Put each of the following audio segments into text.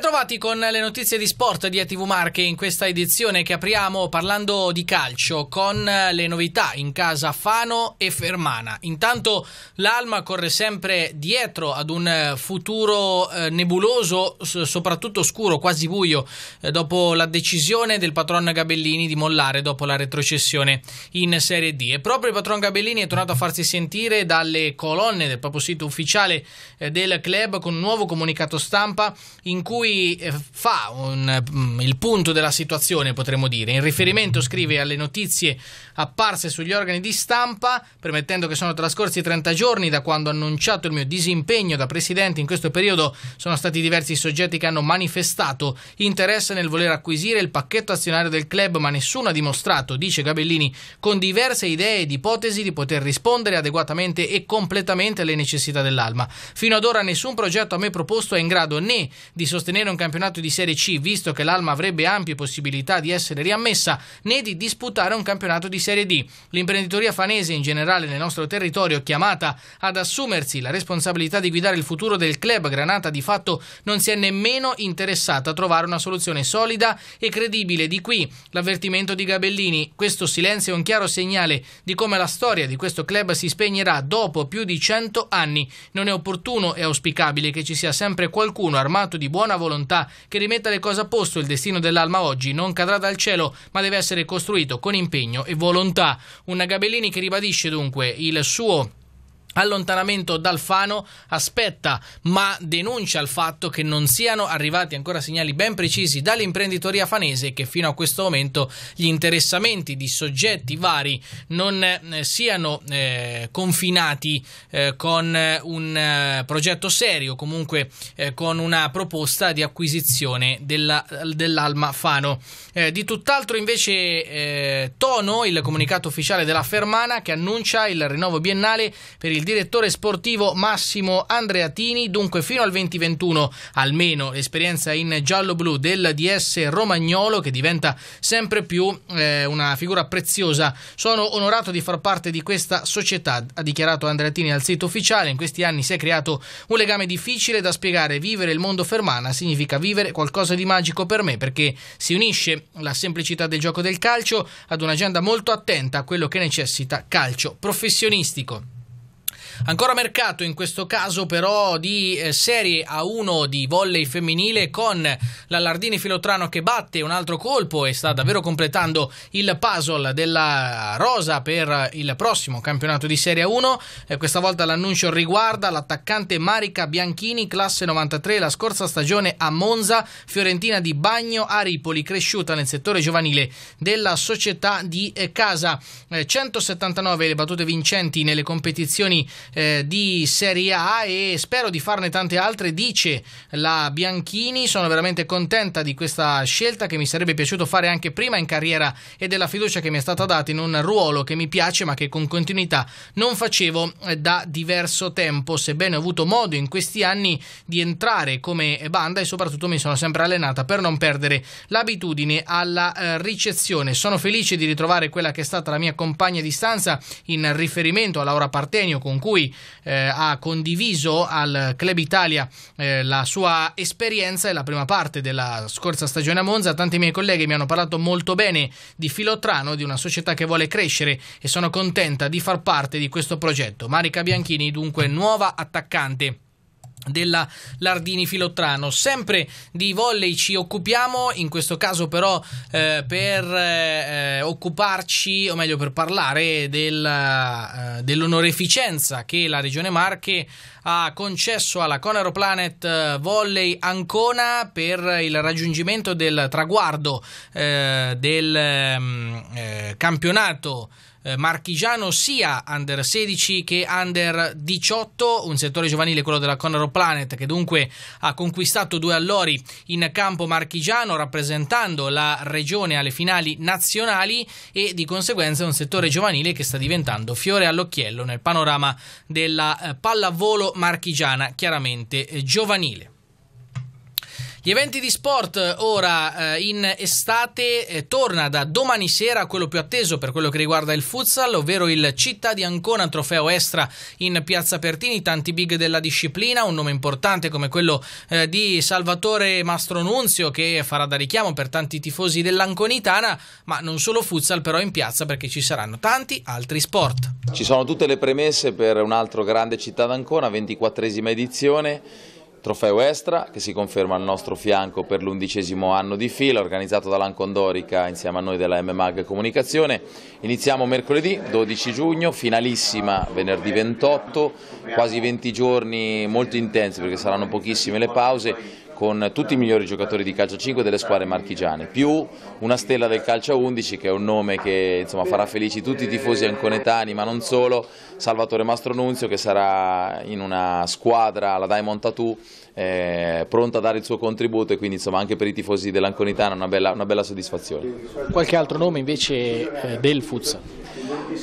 Bentrovati con le notizie di sport di ATV Marche in questa edizione che apriamo parlando di calcio con eh, le novità in casa Fano e Fermana. Intanto l'Alma corre sempre dietro ad un eh, futuro eh, nebuloso, soprattutto scuro, quasi buio, dopo la decisione del patron Gabellini di mollare dopo la retrocessione in Serie D. E proprio il patron Gabellini è tornato a farsi sentire dalle colonne del proprio sito ufficiale del club con un nuovo comunicato stampa in cui lui eh, fa un, mm, il punto della situazione, potremmo dire. In riferimento scrive alle notizie apparse sugli organi di stampa, permettendo che sono trascorsi 30 giorni da quando ho annunciato il mio disimpegno da presidente. In questo periodo sono stati diversi soggetti che hanno manifestato interesse nel voler acquisire il pacchetto azionario del club, ma nessuno ha dimostrato, dice Gabellini, con diverse idee ed ipotesi di poter rispondere adeguatamente e completamente alle necessità dell'Alma. Fino ad ora nessun progetto a me proposto è in grado né di sostenere sostenere un campionato di Serie C, visto che l'Alma avrebbe ampie possibilità di essere riammessa, né di disputare un campionato di Serie D. L'imprenditoria fanese in generale nel nostro territorio, chiamata ad assumersi la responsabilità di guidare il futuro del club Granata, di fatto non si è nemmeno interessata a trovare una soluzione solida e credibile. Di qui l'avvertimento di Gabellini. Questo silenzio è un chiaro segnale di come la storia di questo club si spegnerà dopo più di 100 anni. Non è opportuno e auspicabile che ci sia sempre qualcuno armato di buona volontà che rimetta le cose a posto, il destino dell'Alma oggi non cadrà dal cielo, ma deve essere costruito con impegno e volontà. Un Gabellini che ribadisce dunque il suo allontanamento dal Fano aspetta ma denuncia il fatto che non siano arrivati ancora segnali ben precisi dall'imprenditoria fanese che fino a questo momento gli interessamenti di soggetti vari non eh, siano eh, confinati eh, con eh, un eh, progetto serio comunque eh, con una proposta di acquisizione della, dell'Alma Fano di tutt'altro invece tono il comunicato ufficiale della Fermana che annuncia il rinnovo biennale per il direttore sportivo Massimo Andreatini, dunque fino al 2021 almeno l'esperienza in giallo-blu del DS romagnolo che diventa sempre più eh, una figura preziosa. Sono onorato di far parte di questa società, ha dichiarato Andreatini al sito ufficiale. In questi anni si è creato un legame difficile da spiegare. Vivere il mondo Fermana significa vivere qualcosa di magico per me perché si unisce la semplicità del gioco del calcio ad un'agenda molto attenta a quello che necessita calcio professionistico. Ancora mercato in questo caso però di eh, Serie A1 di volley femminile con l'Allardini Filotrano che batte un altro colpo e sta davvero completando il puzzle della rosa per il prossimo campionato di Serie A1. E eh, questa volta l'annuncio riguarda l'attaccante Marica Bianchini, classe 93, la scorsa stagione a Monza, Fiorentina di Bagno a Ripoli, cresciuta nel settore giovanile della società di eh, casa. 179 le battute vincenti nelle competizioni eh, di Serie A e spero di farne tante altre, dice la Bianchini. Sono veramente contenta di questa scelta che mi sarebbe piaciuto fare anche prima in carriera e della fiducia che mi è stata data in un ruolo che mi piace ma che con continuità non facevo eh, da diverso tempo, sebbene ho avuto modo in questi anni di entrare come banda e soprattutto mi sono sempre allenata per non perdere l'abitudine alla eh, ricezione. Sono felice di ritrovare quella che è stata la mia compagna di stanza in riferimento a Laura Partenio con cui lui eh, ha condiviso al Club Italia eh, la sua esperienza e la prima parte della scorsa stagione a Monza. Tanti miei colleghi mi hanno parlato molto bene di Filotrano, di una società che vuole crescere e sono contenta di far parte di questo progetto. Marica Bianchini dunque nuova attaccante della Lardini Filottrano. Sempre di volley ci occupiamo, in questo caso però eh, per eh, occuparci, o meglio per parlare del, eh, dell'onoreficenza che la Regione Marche ha concesso alla Conero Planet eh, Volley Ancona per il raggiungimento del traguardo eh, del mm, eh, campionato eh, marchigiano sia under 16 che under 18, un settore giovanile quello della Conaro Planet che dunque ha conquistato due allori in campo marchigiano rappresentando la regione alle finali nazionali e di conseguenza un settore giovanile che sta diventando fiore all'occhiello nel panorama della eh, pallavolo marchigiana chiaramente eh, giovanile. Gli eventi di sport eh, ora eh, in estate eh, torna da domani sera quello più atteso per quello che riguarda il futsal, ovvero il Città di Ancona, trofeo extra in Piazza Pertini, tanti big della disciplina, un nome importante come quello eh, di Salvatore Mastro Nunzio che farà da richiamo per tanti tifosi dell'Anconitana, ma non solo futsal però in piazza perché ci saranno tanti altri sport. Ci sono tutte le premesse per un altro grande Città d'Ancona, 24esima edizione Trofeo Estra che si conferma al nostro fianco per l'undicesimo anno di fila organizzato dall'Ancondorica insieme a noi della MMAG Comunicazione. Iniziamo mercoledì 12 giugno, finalissima venerdì 28, quasi 20 giorni molto intensi perché saranno pochissime le pause con tutti i migliori giocatori di calcio 5 delle squadre marchigiane, più una stella del calcio 11 che è un nome che insomma, farà felici tutti i tifosi anconetani, ma non solo, Salvatore Mastronunzio che sarà in una squadra, la Diamond Tattoo, eh, pronta a dare il suo contributo e quindi insomma, anche per i tifosi dell'anconetana una bella, una bella soddisfazione. Qualche altro nome invece eh, del futsal?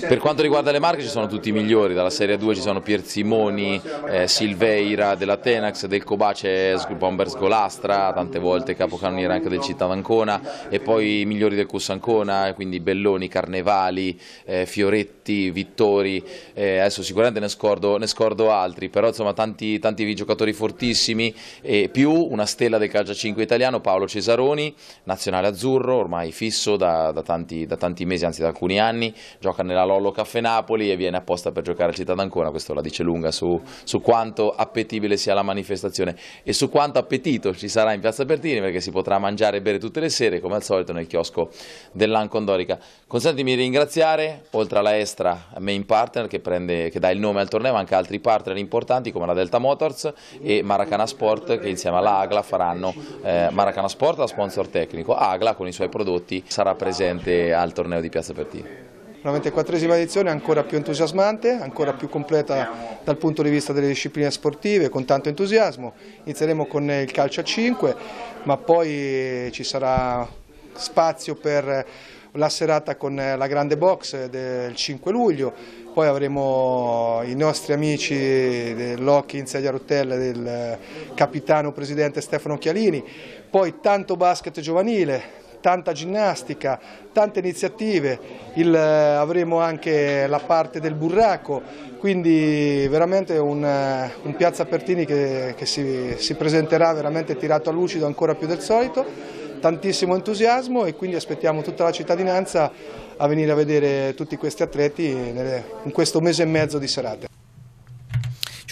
Per quanto riguarda le marche ci sono tutti i migliori, dalla Serie 2 ci sono Pierzimoni, eh, Silveira della Tenax, del Coba c'è Bombers Golastra, tante volte capocannoniere anche del Città d'Ancona e poi i migliori del Cussancona, eh, quindi Belloni, Carnevali, eh, Fioretti, Vittori, eh, adesso sicuramente ne scordo, ne scordo, altri, però insomma tanti, tanti giocatori fortissimi e più una stella del calcio 5 italiano, Paolo Cesaroni, nazionale azzurro, ormai fisso da, da, tanti, da tanti mesi, anzi da alcuni anni, gioca nella a Lollo Caffè Napoli e viene apposta per giocare a Città d'Ancona, questo la dice lunga su, su, quanto appetibile sia la manifestazione e su quanto appetito ci sarà in Piazza Bertini perché si potrà mangiare e bere tutte le sere come al solito nel chiosco dell'Ancondorica. Consentimi di ringraziare, oltre alla Estra, main partner che, prende, che dà il nome al torneo, anche altri partner importanti come la Delta Motors e Maracana Sport che insieme alla Agla faranno eh, Maracana Sport da sponsor tecnico, Agla con i suoi prodotti sarà presente al torneo di Piazza Bertini. Veramente quattresima edizione ancora più entusiasmante, ancora più completa dal punto di vista delle discipline sportive, con tanto entusiasmo. Inizieremo con il calcio a 5, ma poi ci sarà spazio per la serata con la grande box del 5 luglio, poi avremo i nostri amici dell'Occhi in sedia a rotelle del capitano presidente Stefano Chialini, poi tanto basket giovanile, tanta ginnastica, tante iniziative, Il, eh, avremo anche la parte del burraco, quindi veramente un, eh, un Piazza Pertini che, che si, si presenterà veramente tirato a lucido ancora più del solito tantissimo entusiasmo e quindi aspettiamo tutta la cittadinanza a venire a vedere tutti questi atleti in questo mese e mezzo di serate.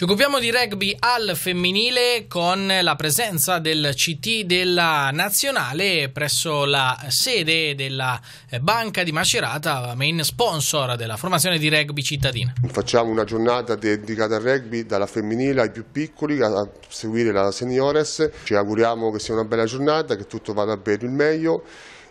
Ci occupiamo di rugby al femminile con la presenza del CT della nazionale presso la sede della eh, Banca di Macerata, main sponsor della formazione di rugby cittadina. Facciamo una giornata dedicata al rugby dalla femminile ai più piccoli a seguire la seniores. Ci auguriamo che sia una bella giornata, che tutto vada per il meglio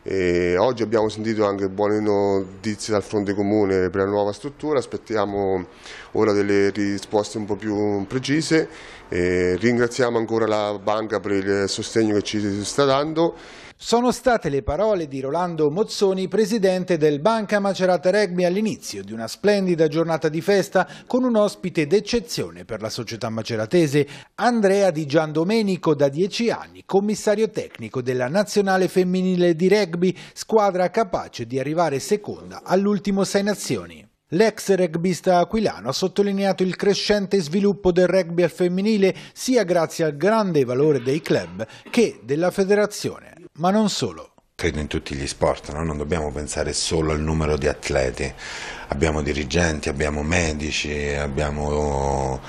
e oggi abbiamo sentito anche buone notizie dal fronte comune per la nuova struttura, aspettiamo ora delle risposte un po' più precise. E ringraziamo ancora la banca per il sostegno che ci sta dando sono state le parole di Rolando Mozzoni, presidente del Banca Macerata Rugby all'inizio di una splendida giornata di festa con un ospite d'eccezione per la società maceratese, Andrea Di Giandomenico da dieci anni, commissario tecnico della Nazionale Femminile di Rugby, squadra capace di arrivare seconda all'ultimo Sei Nazioni. L'ex rugbista aquilano ha sottolineato il crescente sviluppo del rugby al femminile sia grazie al grande valore dei club che della federazione ma non solo. Credo in tutti gli sport, noi non dobbiamo pensare solo al numero di atleti, abbiamo dirigenti, abbiamo medici, abbiamo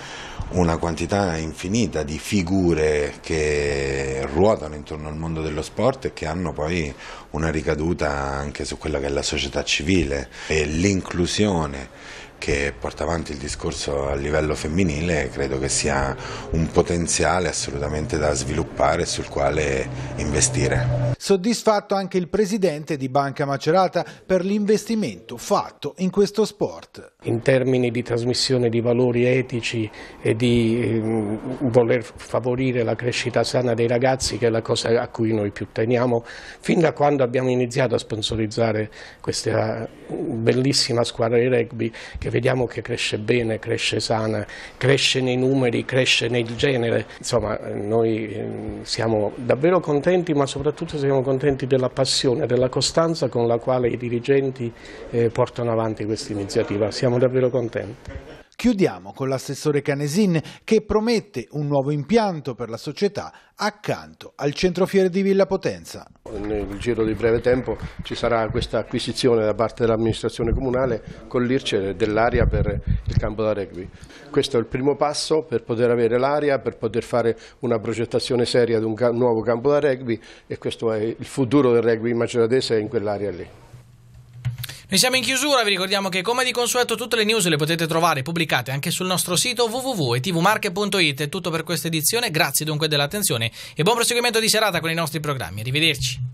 una quantità infinita di figure che ruotano intorno al mondo dello sport e che hanno poi una ricaduta anche su quella che è la società civile e l'inclusione che porta avanti il discorso a livello femminile credo che sia un potenziale assolutamente da sviluppare sviluppare e sul quale investire. Soddisfatto anche il presidente di Banca Macerata per l'investimento fatto in questo sport. In termini di trasmissione di valori etici e di ehm, voler favorire la crescita sana dei ragazzi, che è la cosa a cui noi più teniamo, fin da quando abbiamo iniziato a sponsorizzare questa bellissima squadra di rugby che vediamo che cresce bene, cresce sana, cresce nei numeri, cresce nel genere. Insomma, noi ehm, siamo davvero contenti, ma soprattutto siamo contenti della passione, della costanza con la quale i dirigenti eh, portano avanti questa iniziativa. Siamo davvero contenti. Chiudiamo con l'assessore Canesin che promette un nuovo impianto per la società accanto al centrofiere di Villa Potenza. Nel giro di breve tempo ci sarà questa acquisizione da parte dell'amministrazione comunale con l'IRCE dell'area per il campo da rugby. Questo è il primo passo per poter avere l'area, per poter fare una progettazione seria di un nuovo campo da rugby e questo è il futuro del rugby maceratese in quell'area lì. Noi siamo in chiusura, vi ricordiamo che come di consueto tutte le news le potete trovare pubblicate anche sul nostro sito www.tvmarche.it. È tutto per questa edizione, grazie dunque dell'attenzione e buon proseguimento di serata con i nostri programmi. Arrivederci.